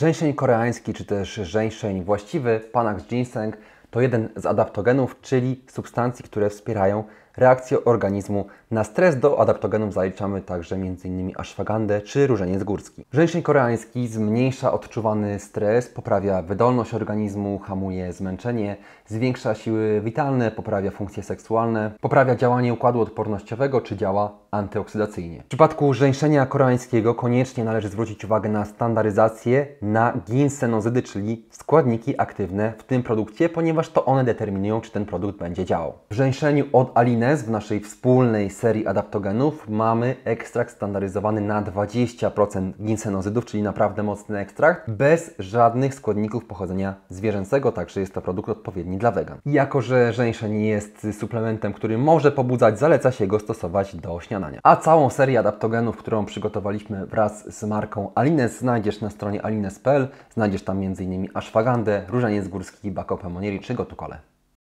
Żeńszeń koreański czy też żeńszeń właściwy, Panax ginseng, to jeden z adaptogenów, czyli substancji, które wspierają reakcję organizmu na stres. Do adaptogenów zaliczamy także m.in. ashwagandę czy różeniec górski. Rzęsień koreański zmniejsza odczuwany stres, poprawia wydolność organizmu, hamuje zmęczenie, zwiększa siły witalne, poprawia funkcje seksualne, poprawia działanie układu odpornościowego czy działa antyoksydacyjnie. W przypadku żeńszenia koreańskiego koniecznie należy zwrócić uwagę na standaryzację na ginsenozydy, czyli składniki aktywne w tym produkcie, ponieważ to one determinują, czy ten produkt będzie działał. W żeńszeniu od aline margines w naszej wspólnej serii adaptogenów mamy ekstrakt standaryzowany na 20% ginsenozydów, czyli naprawdę mocny ekstrakt, bez żadnych składników pochodzenia zwierzęcego, także jest to produkt odpowiedni dla wegan. Jako, że żeńszeń jest suplementem, który może pobudzać, zaleca się go stosować do śniadania. A całą serię adaptogenów, którą przygotowaliśmy wraz z marką Alines znajdziesz na stronie alines.pl, znajdziesz tam m.in. ashwagandę, różaniec górski, bakopę monieri czy gotukole.